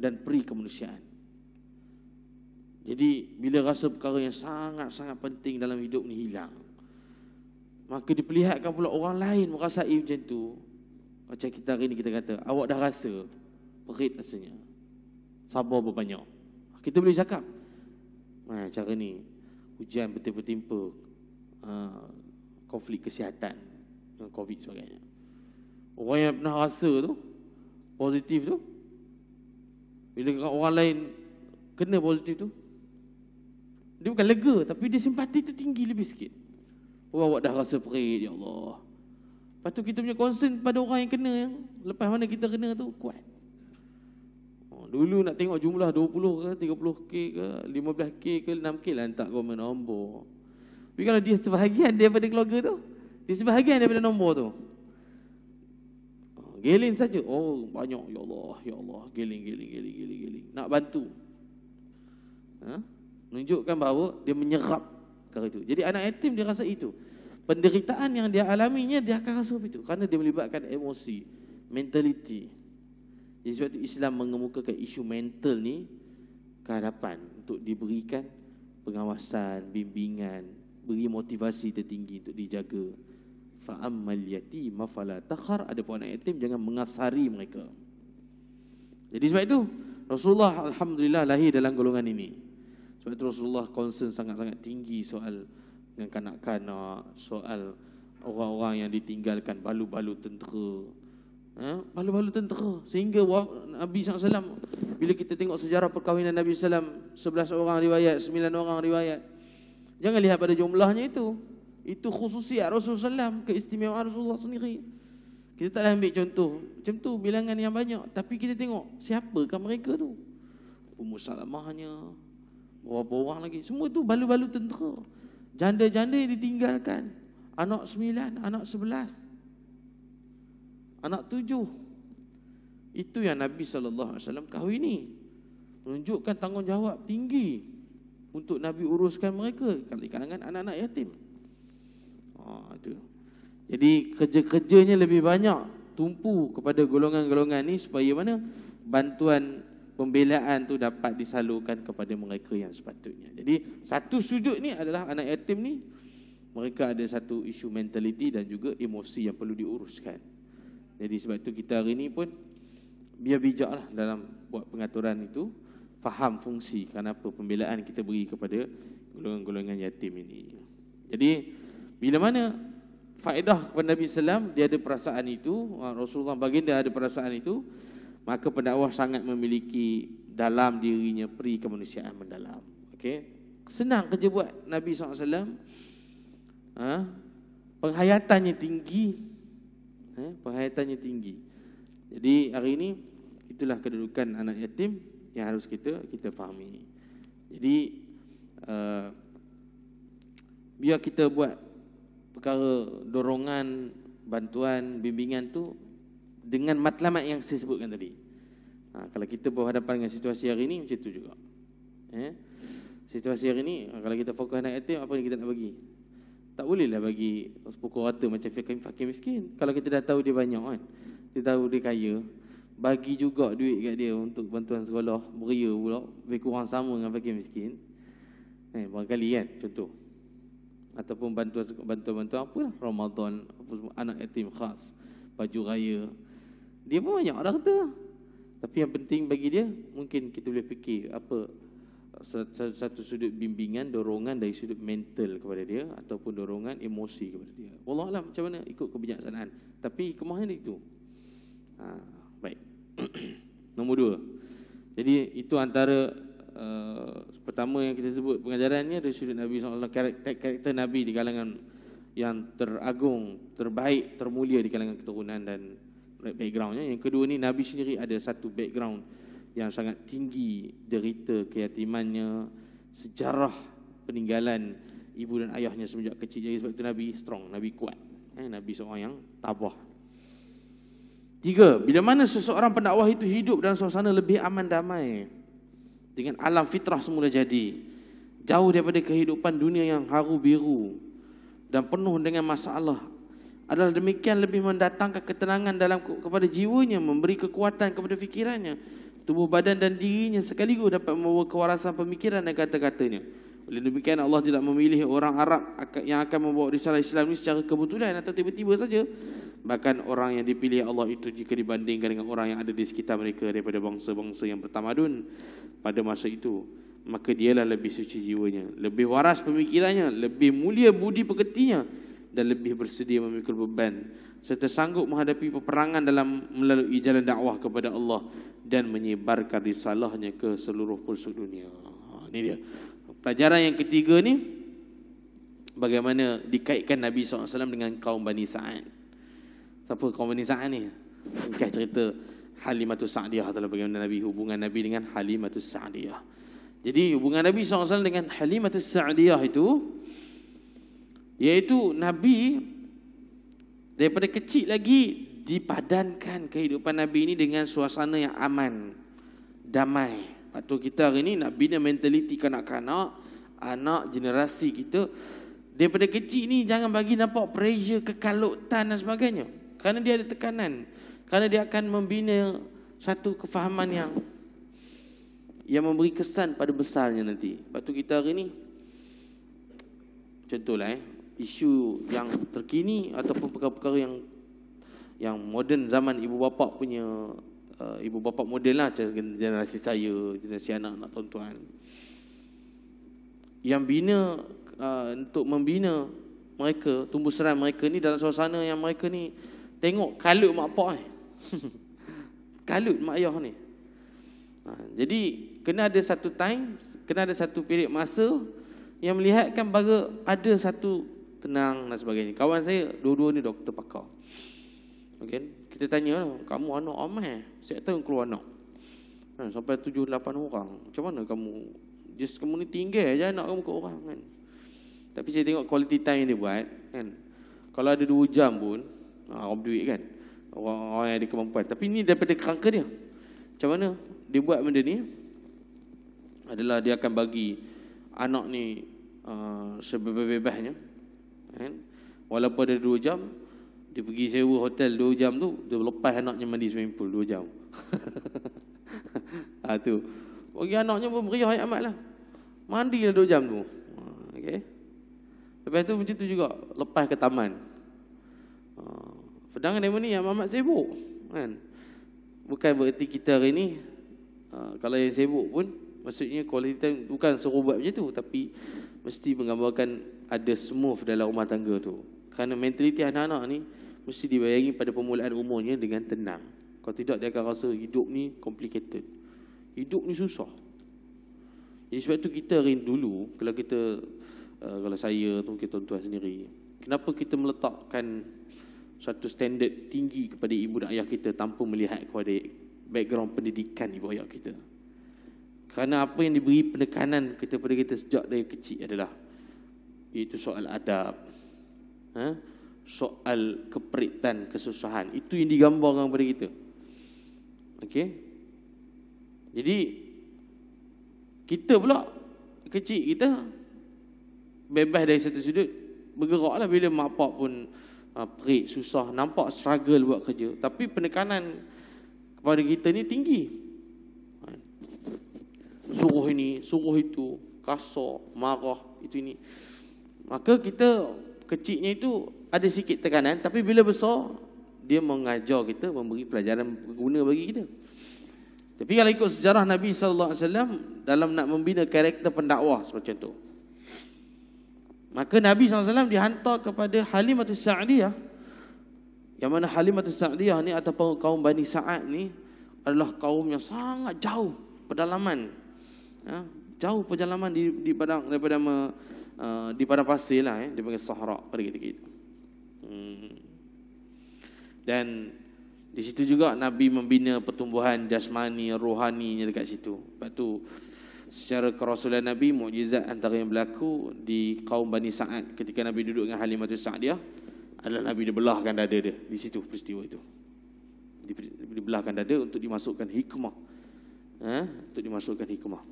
dan peri kemanusiaan. Jadi bila rasa perkara yang sangat-sangat penting dalam hidup ni hilang, maka diperlihatkan pula orang lain merasai macam tu. Macam kita hari ni kita kata, awak dah rasa perit rasanya. Sabar berbanyak. Kita boleh cakap. Nah, ha, cara ni, hujan bertimpa-timpa uh, konflik kesihatan dengan COVID sebagainya. Orang yang pernah rasa tu, positif tu, bila orang lain kena positif tu Dia bukan lega tapi dia simpati tu tinggi lebih sikit Orang awak dah rasa perit ya Allah Lepas tu kita punya concern pada orang yang kena yang Lepas mana kita kena tu kuat oh, Dulu nak tengok jumlah 20 ke 30 k ke 15 k ke 6 k lah tak kau menombor. Tapi kalau dia sebahagian daripada keluarga tu, dia sebahagian daripada nombor tu. Geling saja. Oh, banyak. Ya Allah, ya Allah. Giling, giling, giling, giling, giling. Nak bantu. Ha? Menunjukkan bahawa dia menyerap perkara itu. Jadi anak yatim dia rasa itu. Penderitaan yang dia alaminya, dia akan rasa begitu. Kerana dia melibatkan emosi, mentaliti. Jadi sebab itu Islam mengemukakan isu mental ni ke hadapan untuk diberikan pengawasan, bimbingan, beri motivasi tertinggi untuk dijaga fa'ammal yatima fala takhar adapun anak yatim jangan mengasari mereka jadi sebab itu Rasulullah alhamdulillah lahir dalam golongan ini sebab itu Rasulullah concern sangat-sangat tinggi soal dengan kanak-kanak soal orang-orang yang ditinggalkan balu-balu tentera ha? balu-balu tentera sehingga Nabi SAW bila kita tengok sejarah perkahwinan Nabi SAW 11 orang riwayat, 9 orang riwayat jangan lihat pada jumlahnya itu itu khususiat ya Rasulullah SAW Keistimewaan Rasulullah sendiri Kita taklah ambil contoh Macam tu bilangan yang banyak Tapi kita tengok siapakah mereka tu Ummu Salamahnya Berapa orang lagi Semua tu balu-balu tentera Janda-janda yang ditinggalkan Anak sembilan, anak sebelas Anak tujuh Itu yang Nabi SAW kahwini Menunjukkan tanggungjawab tinggi Untuk Nabi uruskan mereka Kali kalangan anak-anak yatim Ha, tu, Jadi kerja-kerjanya lebih banyak tumpu kepada golongan-golongan ni supaya mana bantuan pembelaan tu dapat disalurkan kepada mereka yang sepatutnya. Jadi satu sujud ni adalah anak yatim ni mereka ada satu isu mentaliti dan juga emosi yang perlu diuruskan. Jadi sebab tu kita hari ni pun biar bijaklah dalam buat pengaturan itu faham fungsi kenapa pembelaan kita beri kepada golongan-golongan yatim ini. Jadi bila mana faedah kepada Nabi Sallam dia ada perasaan itu, Rasulullah baginda ada perasaan itu, maka pendakwah sangat memiliki dalam dirinya peri kemanusiaan mendalam. Okay? Senang kerja buat Nabi SAW. Ha? Penghayatannya tinggi. Ha? Penghayatannya tinggi. Jadi hari ini, itulah kedudukan anak yatim yang harus kita kita fahami. Jadi, uh, biar kita buat perkara dorongan, bantuan, bimbingan tu dengan matlamat yang saya sebutkan tadi. Ha, kalau kita berhadapan dengan situasi hari ini macam tu juga. Eh? Situasi hari ini ha, kalau kita fokus anak yatim apa yang kita nak bagi? Tak bolehlah bagi pukul rata macam fakir, fakir miskin. Kalau kita dah tahu dia banyak kan. Kita tahu dia kaya. Bagi juga duit kat dia untuk bantuan sekolah. Beria pula. Lebih kurang sama dengan fakir miskin. Eh, barangkali kan contoh ataupun bantuan-bantuan apa lah Ramadan apa semua, anak yatim khas baju raya dia pun banyak orang tu. Lah. tapi yang penting bagi dia mungkin kita boleh fikir apa satu sudut bimbingan dorongan dari sudut mental kepada dia ataupun dorongan emosi kepada dia Allah macam mana ikut kebijaksanaan tapi kemahnya itu ha, baik nombor dua jadi itu antara Uh, pertama yang kita sebut pengajaran ni dari sudut Nabi SAW karakter, karakter Nabi di kalangan yang teragung, terbaik, termulia di kalangan keturunan dan backgroundnya. Yang kedua ni Nabi sendiri ada satu background yang sangat tinggi derita keyatimannya, sejarah peninggalan ibu dan ayahnya semenjak kecil. Jadi sebab tu Nabi strong, Nabi kuat. Eh, Nabi seorang yang tabah. Tiga, bila mana seseorang pendakwah itu hidup dalam suasana lebih aman damai dengan alam fitrah semula jadi jauh daripada kehidupan dunia yang haru biru dan penuh dengan masalah adalah demikian lebih mendatangkan ketenangan dalam kepada jiwanya memberi kekuatan kepada fikirannya tubuh badan dan dirinya sekaligus dapat membawa kewarasan pemikiran dan kata-katanya oleh demikian Allah tidak memilih orang Arab yang akan membawa risalah Islam ini secara kebetulan atau tiba-tiba saja. Bahkan orang yang dipilih Allah itu jika dibandingkan dengan orang yang ada di sekitar mereka daripada bangsa-bangsa yang bertamadun pada masa itu. Maka dialah lebih suci jiwanya, lebih waras pemikirannya, lebih mulia budi peketinya dan lebih bersedia memikul beban serta sanggup menghadapi peperangan dalam melalui jalan dakwah kepada Allah dan menyebarkan risalahnya ke seluruh pulsuk dunia. Ha, ini dia. Pelajaran yang ketiga ni bagaimana dikaitkan Nabi SAW dengan kaum Bani Sa'ad. Siapa kaum Bani Sa'ad ni? Ingat cerita Halimatus Sa'diyah atau bagaimana Nabi hubungan Nabi dengan Halimatus Sa'diyah. Jadi hubungan Nabi SAW dengan Halimatus Sa'diyah itu iaitu Nabi daripada kecil lagi dipadankan kehidupan Nabi ini dengan suasana yang aman, damai. Waktu kita hari ni nak bina mentaliti kanak-kanak, anak generasi kita, daripada kecil ni jangan bagi nampak pressure, kekalutan dan sebagainya. Kerana dia ada tekanan. Kerana dia akan membina satu kefahaman yang yang memberi kesan pada besarnya nanti. Waktu kita hari ni, contohlah eh, isu yang terkini ataupun perkara-perkara yang yang moden zaman ibu bapa punya uh, ibu bapa model lah generasi saya, generasi anak-anak tuan-tuan. Yang bina uh, untuk membina mereka, tumbuh serai mereka ni dalam suasana yang mereka ni tengok kalut mak pak ni. kalut mak ayah ni. Ha, jadi kena ada satu time, kena ada satu period masa yang melihatkan bahawa ada satu tenang dan sebagainya. Kawan saya dua-dua ni doktor pakar. Okay. Kita tanya kamu anak amai? Eh? Saya tahu keluar anak. Ha, sampai tujuh, lapan orang. Macam mana kamu? Just kamu ni tinggal aja anak kamu ke orang kan? Tapi saya tengok quality time dia buat kan? Kalau ada dua jam pun, ha, ah, orang duit kan? Orang, orang yang ada kemampuan. Tapi ni daripada kerangka dia. Macam mana? Dia buat benda ni adalah dia akan bagi anak ni uh, ah, sebebas-bebasnya. Kan? Walaupun ada dua jam, dia pergi sewa hotel 2 jam tu Dia lepas anaknya mandi swimming pool 2 jam ha, tu. Bagi anaknya pun meriah ayat amat lah. Mandi lah 2 jam tu ah, okay. Lepas tu macam tu juga Lepas ke taman ah, Sedangkan dia ni amat-amat sibuk kan? Bukan bererti kita hari ni Kalau yang sibuk pun Maksudnya quality time bukan suruh buat macam tu Tapi mesti menggambarkan Ada smooth dalam rumah tangga tu kerana mentaliti anak-anak ni Mesti dibayangi pada permulaan umurnya dengan tenang Kalau tidak dia akan rasa hidup ni complicated Hidup ni susah Jadi sebab tu kita rindu dulu Kalau kita eh, Kalau saya tu kita tuan-tuan sendiri Kenapa kita meletakkan Satu standard tinggi kepada ibu dan ayah kita Tanpa melihat kepada background pendidikan ibu ayah kita Kerana apa yang diberi penekanan kita pada kita sejak dari kecil adalah itu soal adab Ha? soal keperitan, kesusahan. Itu yang digambarkan kepada kita. Okey. Jadi kita pula kecil kita bebas dari satu sudut bergeraklah bila mak pak pun ha, perit, susah, nampak struggle buat kerja. Tapi penekanan kepada kita ni tinggi. Ha. Suruh ini, suruh itu, kasar, marah, itu ini. Maka kita kecilnya itu ada sikit tekanan tapi bila besar dia mengajar kita memberi pelajaran guna bagi kita tapi kalau ikut sejarah Nabi sallallahu alaihi wasallam dalam nak membina karakter pendakwah seperti itu, maka Nabi sallallahu alaihi wasallam dihantar kepada Halimatus Sa'diyah yang mana Halimatus Sa'diyah ni ataupun kaum Bani Sa'ad ni adalah kaum yang sangat jauh pedalaman ha? jauh perjalanan di, di padang daripada me, uh, di padang pasir lah eh, dia panggil sahara pada ketika itu. Hmm. Dan di situ juga Nabi membina pertumbuhan jasmani, rohani, rohaninya dekat situ. Lepas tu secara kerasulan Nabi mukjizat antara yang berlaku di kaum Bani Sa'ad ketika Nabi duduk dengan Halimah Sa'diyah adalah Nabi dibelahkan dada dia di situ peristiwa itu. Dibelahkan dada untuk dimasukkan hikmah. Ha? Untuk dimasukkan hikmah.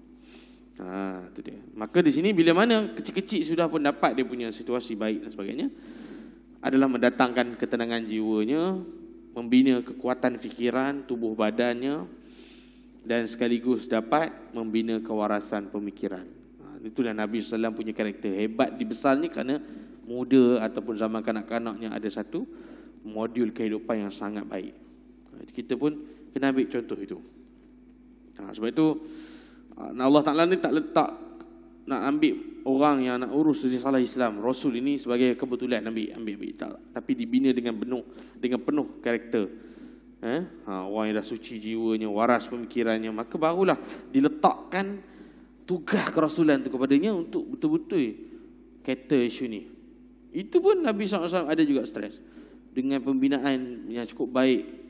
Ha, tu dia. Maka di sini bila mana kecil-kecil sudah pun dapat dia punya situasi baik dan sebagainya adalah mendatangkan ketenangan jiwanya, membina kekuatan fikiran, tubuh badannya dan sekaligus dapat membina kewarasan pemikiran. Ha, itulah Nabi Sallam punya karakter hebat di dibesarnya kerana muda ataupun zaman kanak-kanaknya ada satu modul kehidupan yang sangat baik. Ha, kita pun kena ambil contoh itu. Ha, itu, sebab itu Allah Ta'ala ni tak letak nak ambil orang yang nak urus salah Islam. Rasul ini sebagai kebetulan Nabi ambil, ambil, Tak, tapi dibina dengan penuh dengan penuh karakter. Eh? Ha, orang yang dah suci jiwanya, waras pemikirannya. Maka barulah diletakkan tugas kerasulan itu kepadanya untuk betul-betul kata isu ni. Itu pun Nabi SAW ada juga stres. Dengan pembinaan yang cukup baik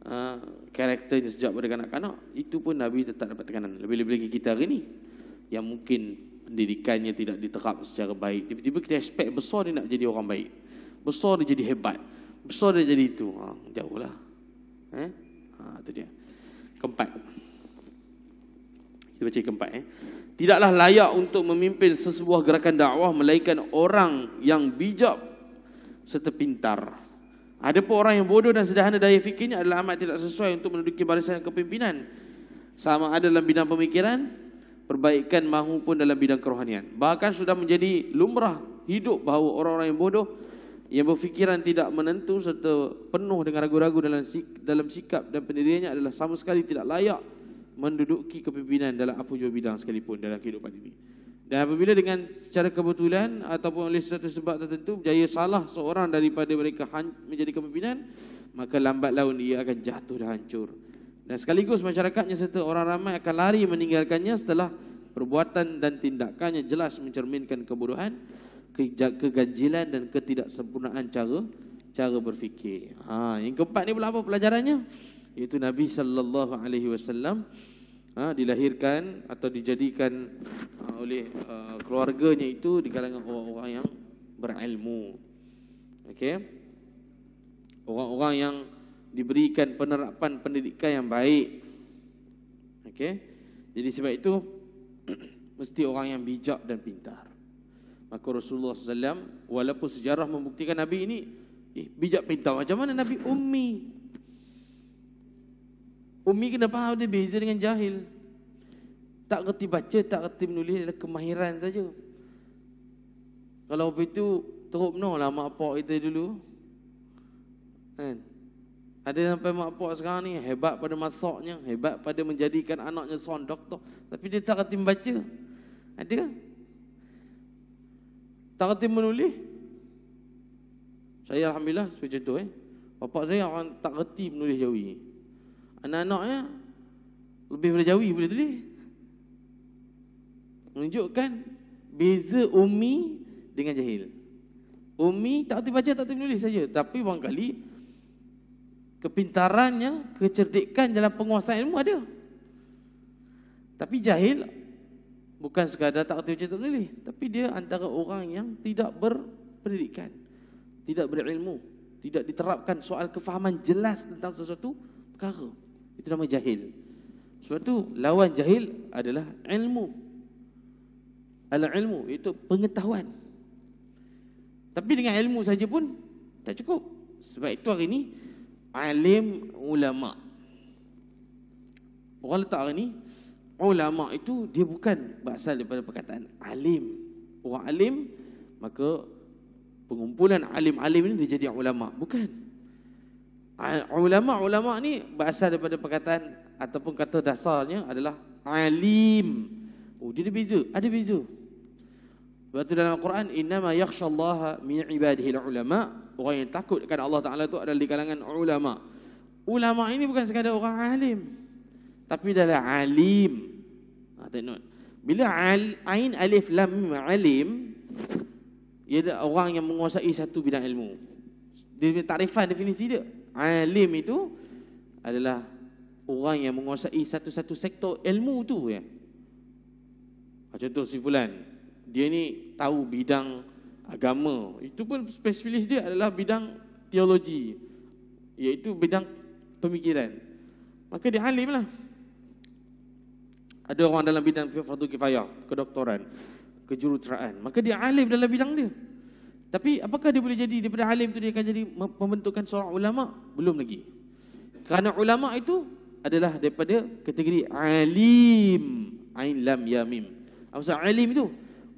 Ha, karakternya sejak pada kanak-kanak itu pun Nabi tetap dapat tekanan lebih-lebih lagi kita hari ni yang mungkin pendidikannya tidak diterap secara baik tiba-tiba kita expect besar dia nak jadi orang baik besar dia jadi hebat besar dia jadi itu ha, jauh lah eh? ha, itu dia keempat kita baca keempat eh? tidaklah layak untuk memimpin sesebuah gerakan dakwah melainkan orang yang bijak serta pintar ada Adapun orang yang bodoh dan sederhana daya fikirnya adalah amat tidak sesuai untuk menduduki barisan kepimpinan. Sama ada dalam bidang pemikiran, perbaikan mahu pun dalam bidang kerohanian. Bahkan sudah menjadi lumrah hidup bahawa orang-orang yang bodoh yang berfikiran tidak menentu serta penuh dengan ragu-ragu dalam dalam sikap dan pendiriannya adalah sama sekali tidak layak menduduki kepimpinan dalam apa jua bidang sekalipun dalam kehidupan ini. Dan apabila dengan secara kebetulan ataupun oleh satu sebab tertentu berjaya salah seorang daripada mereka menjadi kepimpinan, maka lambat laun ia akan jatuh dan hancur. Dan sekaligus masyarakatnya serta orang ramai akan lari meninggalkannya setelah perbuatan dan tindakannya jelas mencerminkan kebodohan, keganjilan dan ketidaksempurnaan cara cara berfikir. Ha, yang keempat ni pula apa pelajarannya? Itu Nabi saw ha, dilahirkan atau dijadikan ha, oleh ha, keluarganya itu di kalangan orang-orang yang berilmu. Okey. Orang-orang yang diberikan penerapan pendidikan yang baik. Okey. Jadi sebab itu mesti orang yang bijak dan pintar. Maka Rasulullah SAW walaupun sejarah membuktikan Nabi ini eh, bijak pintar macam mana Nabi ummi Umi kena faham dia beza dengan jahil. Tak reti baca, tak reti menulis adalah kemahiran saja. Kalau begitu teruk no lah mak pak kita dulu. Kan? Ada sampai mak pak sekarang ni hebat pada masaknya, hebat pada menjadikan anaknya seorang doktor. Tapi dia tak reti baca. Ada tak reti menulis. Saya Alhamdulillah, macam tu eh. Bapak saya orang tak reti menulis jauh ini anak-anaknya lebih berjawi boleh tulis menunjukkan beza umi dengan jahil umi tak tahu baca tak tahu menulis saja tapi bang kali kepintarannya kecerdikan dalam penguasaan ilmu ada tapi jahil bukan sekadar tak tahu baca tak menulis tapi dia antara orang yang tidak berpendidikan tidak berilmu tidak diterapkan soal kefahaman jelas tentang sesuatu perkara itu nama jahil. Sebab tu lawan jahil adalah ilmu. Al-ilmu itu pengetahuan. Tapi dengan ilmu saja pun tak cukup. Sebab itu hari ni alim ulama. Orang letak hari ni ulama itu dia bukan berasal daripada perkataan alim. Orang alim maka pengumpulan alim-alim ini dia jadi ulama. Bukan. Ulama-ulama ah, ni berasal daripada perkataan ataupun kata dasarnya adalah alim. Oh, dia ada beza. Ada beza. Sebab tu dalam Al-Quran, innama yakshallaha min ibadihil ulama. Orang yang takut kepada Allah Ta'ala tu adalah di kalangan ulama. Ulama ini bukan sekadar orang alim. Tapi adalah alim. Ha, ah, tengok. Bila al, ain alif lam alim, ia ada orang yang menguasai satu bidang ilmu. Dia punya takrifan definisi dia alim itu adalah orang yang menguasai satu-satu sektor ilmu tu ya. Macam ah, tu si dia ni tahu bidang agama. Itu pun spesialis dia adalah bidang teologi. Iaitu bidang pemikiran. Maka dia alim lah. Ada orang dalam bidang fardu kifayah, kedoktoran, kejuruteraan. Maka dia alim dalam bidang dia. Tapi apakah dia boleh jadi daripada alim tu dia akan jadi pembentukan seorang ulama? Belum lagi. Kerana ulama itu adalah daripada kategori alim. Ain lam yamim. Apa maksud alim itu?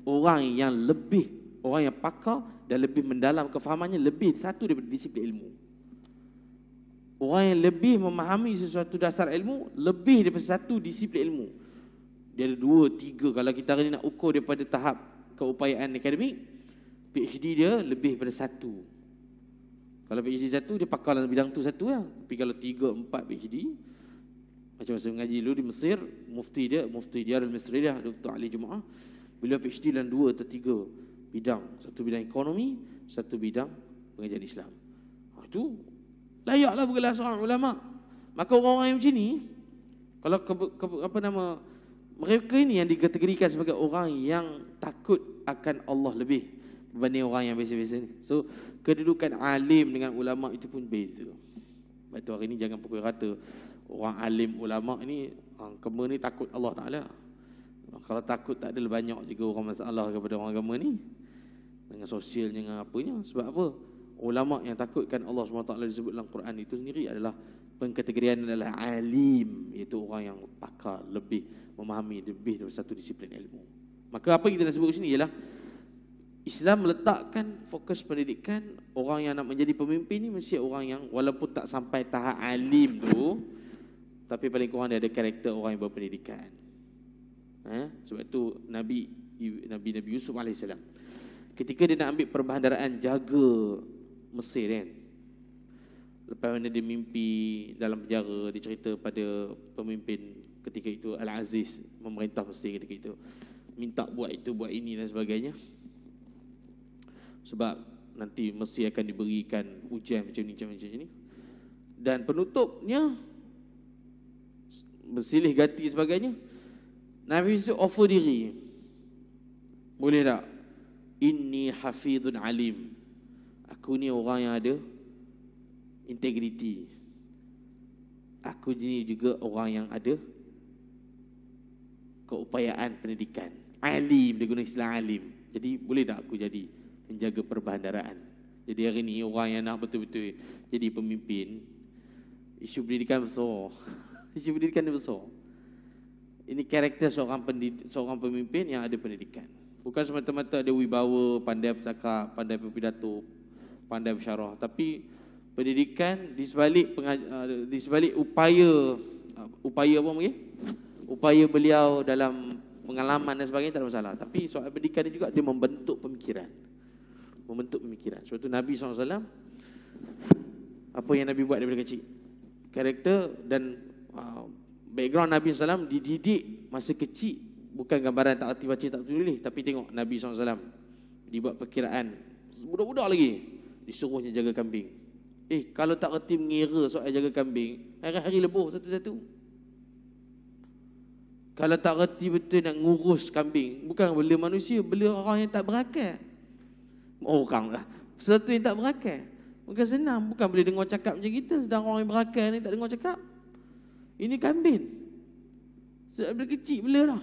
Orang yang lebih, orang yang pakar dan lebih mendalam kefahamannya lebih satu daripada disiplin ilmu. Orang yang lebih memahami sesuatu dasar ilmu lebih daripada satu disiplin ilmu. Dia ada dua, tiga. Kalau kita hari ini nak ukur daripada tahap keupayaan akademik, PhD dia lebih daripada satu. Kalau PhD satu, dia pakar dalam bidang tu satu lah. Tapi kalau tiga, empat PhD, macam masa mengaji dulu di Mesir, mufti dia, mufti dia dari Mesir dia, Dr. Ali Jum'ah, beliau PhD dalam dua atau tiga bidang. Satu bidang ekonomi, satu bidang pengajian Islam. Ha, itu layaklah bergelar seorang ulama. Maka orang-orang yang macam ni, kalau ke, ke, apa nama mereka ini yang dikategorikan sebagai orang yang takut akan Allah lebih. Berbanding orang yang biasa-biasa ni. So, kedudukan alim dengan ulama itu pun beza. Sebab tu hari ni jangan pukul rata. Orang alim ulama ni, ah, kema ni takut Allah Ta'ala. Kalau takut tak ada banyak juga orang masalah kepada orang agama ni. Dengan sosialnya, dengan apanya. Sebab apa? Ulama yang takutkan Allah SWT disebut dalam Quran itu sendiri adalah pengkategorian adalah alim. Iaitu orang yang pakar lebih memahami lebih daripada satu disiplin ilmu. Maka apa kita nak sebut sini ialah Islam meletakkan fokus pendidikan orang yang nak menjadi pemimpin ni mesti orang yang walaupun tak sampai tahap alim tu tapi paling kurang dia ada karakter orang yang berpendidikan. Ha? Sebab tu Nabi Nabi Nabi Yusuf alaihissalam ketika dia nak ambil perbandaran jaga Mesir kan. Lepas mana dia mimpi dalam penjara dia cerita pada pemimpin ketika itu Al-Aziz memerintah Mesir ketika itu. Minta buat itu buat ini dan sebagainya sebab nanti mesti akan diberikan ujian macam ni macam ni, macam ni. dan penutupnya bersilih ganti sebagainya Nabi Yusuf offer diri boleh tak Ini hafidun alim aku ni orang yang ada integriti aku ni juga orang yang ada keupayaan pendidikan alim dia guna istilah alim jadi boleh tak aku jadi menjaga perbandaran. Jadi hari ni orang yang nak betul-betul jadi pemimpin, isu pendidikan besar. isu pendidikan ni besar. Ini karakter seorang pendidik, seorang pemimpin yang ada pendidikan. Bukan semata-mata ada wibawa, pandai bercakap, pandai berpidato, pandai bersyarah. Tapi pendidikan di sebalik, eh, di sebalik upaya, eh, upaya apa mungkin? Upaya beliau dalam pengalaman dan sebagainya tak ada masalah. Tapi soal pendidikan ini juga dia membentuk pemikiran membentuk pemikiran. Sebab tu Nabi SAW apa yang Nabi buat daripada kecil. Karakter dan uh, background Nabi SAW dididik masa kecil bukan gambaran tak hati baca tak tulis tapi tengok Nabi SAW dibuat perkiraan budak-budak lagi disuruhnya jaga kambing. Eh kalau tak reti mengira soal jaga kambing hari-hari lebur satu-satu. Kalau tak reti betul nak ngurus kambing Bukan bela manusia, bela orang yang tak berakal Oh orang lah. Sesuatu yang tak berakal. Bukan senang. Bukan boleh dengar cakap macam kita. Sedang orang yang berakal ni tak dengar cakap. Ini kambing. Sebab dia kecil bela dah.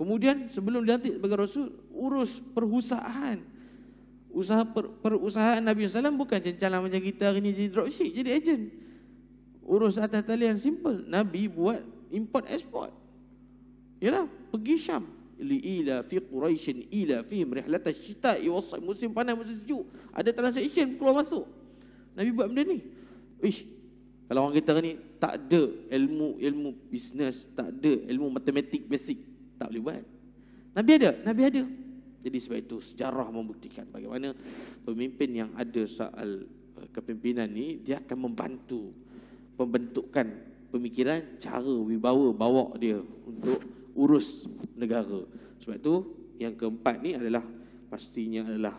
Kemudian sebelum dilantik sebagai Rasul, urus perusahaan. Usaha per, perusahaan Nabi SAW bukan cincalan macam kita hari ni jadi dropship, jadi agent. Urus atas talian simple. Nabi buat import-export. Yalah, pergi Syam. Ila fi quraish ila fihim rihlatash shita'i wasai musim panas musim sejuk ada transaction keluar masuk nabi buat benda ni ish kalau orang kita ni tak ada ilmu ilmu bisnes tak ada ilmu matematik basic tak boleh buat nabi ada nabi ada jadi sebab itu sejarah membuktikan bagaimana pemimpin yang ada soal eh, kepimpinan ni dia akan membantu pembentukan pemikiran cara wibawa bawa dia untuk urus negara. Sebab tu yang keempat ni adalah pastinya adalah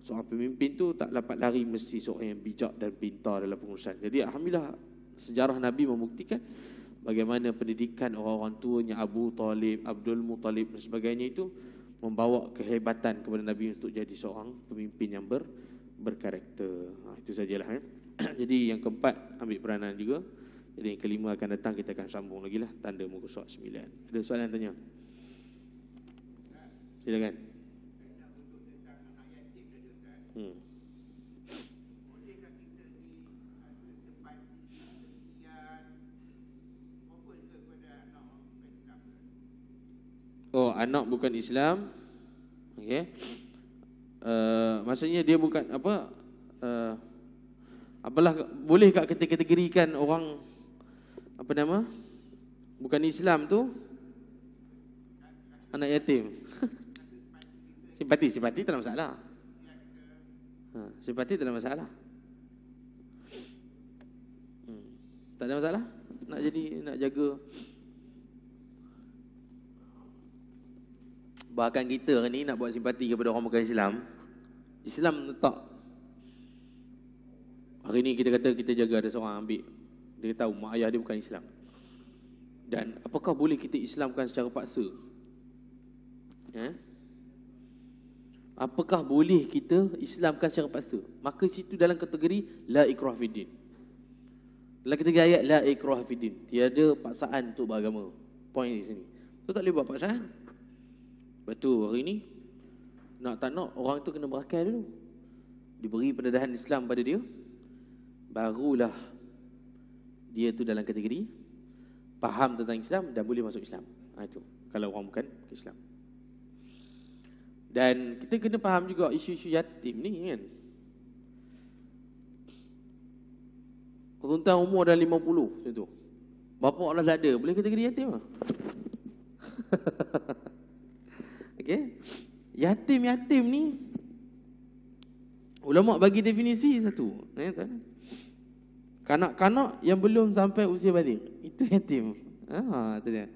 seorang pemimpin tu tak dapat lari mesti seorang yang bijak dan pintar dalam pengurusan. Jadi alhamdulillah sejarah Nabi membuktikan bagaimana pendidikan orang-orang tuanya Abu Talib, Abdul Muttalib dan sebagainya itu membawa kehebatan kepada Nabi untuk jadi seorang pemimpin yang ber, berkarakter. Ha, itu sajalah. Eh. jadi yang keempat ambil peranan juga. Jadi yang kelima akan datang kita akan sambung lagi lah tanda muka soal sembilan. Ada soalan tanya? Silakan. Hmm. Oh anak bukan Islam Okay uh, eh, Maksudnya dia bukan apa uh, Apalah Boleh kak kategorikan orang apa nama? Bukan Islam tu. Anak yatim. Simpati, simpati tak ada masalah. Ha, simpati tak ada masalah. Hmm. Tak ada masalah nak jadi nak jaga bahkan kita hari ni nak buat simpati kepada orang bukan Islam. Islam tak Hari ni kita kata kita jaga ada seorang ambil dia kata mak ayah dia bukan Islam. Dan apakah boleh kita Islamkan secara paksa? Eh? Apakah boleh kita Islamkan secara paksa? Maka situ dalam kategori la ikrah fiddin. Dalam kategori ayat la ikrah fiddin, tiada paksaan untuk beragama. Point di sini. Tu tak boleh buat paksaan. Betul hari ni nak tak nak orang itu kena berakal dulu. Diberi pendedahan Islam pada dia barulah dia tu dalam kategori faham tentang Islam dan boleh masuk Islam. Ha, itu kalau orang bukan Islam. Dan kita kena faham juga isu-isu yatim ni kan. tuan umur ada 50 macam tu. Bapak dah tak ada, boleh kategori yatim ah. Okey. Yatim-yatim ni ulama bagi definisi satu, ya kan? Kanak-kanak yang belum sampai usia balik. Itu yatim. Ha, ah, itu dia.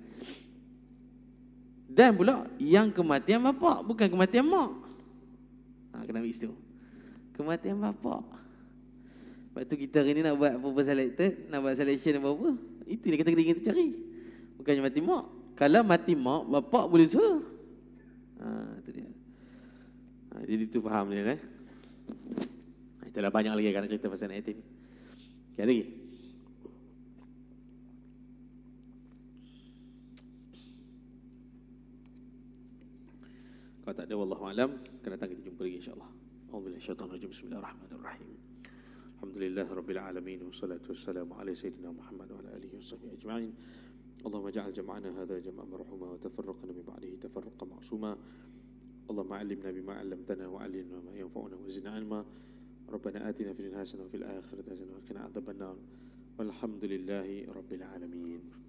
Dan pula yang kematian bapak bukan kematian mak. Ha, kena ambil situ. Kematian bapak. Sebab tu kita hari ni nak buat apa-apa selected, nak buat selection apa-apa. Itu kita kategori kita cari. Bukannya mati mak. Kalau mati mak, bapak boleh suruh. Ha, ah, itu dia. Ha, jadi tu faham dia. Eh? Itulah banyak lagi yang nak cerita pasal anak yatim. جميل Kalau tak ada wallahu alam, akan datang kita jumpa lagi insya-Allah. Auzubillahi minasyaitonirrajim. Bismillahirrahmanirrahim. Alhamdulillah rabbil alamin wassalatu wassalamu ala sayyidina Muhammad wa ala alihi washabbihi ajma'in. اللهم اجعل جمعنا هذا جمعا مرحوما وتفرقنا من بعده تفرقا معصوما اللهم علمنا بما علمتنا وعلمنا ما ينفعنا وزدنا علما ربنا آتنا في الدنيا حسنة وفي الآخرة حسنة وقنا عذاب النار والحمد لله رب العالمين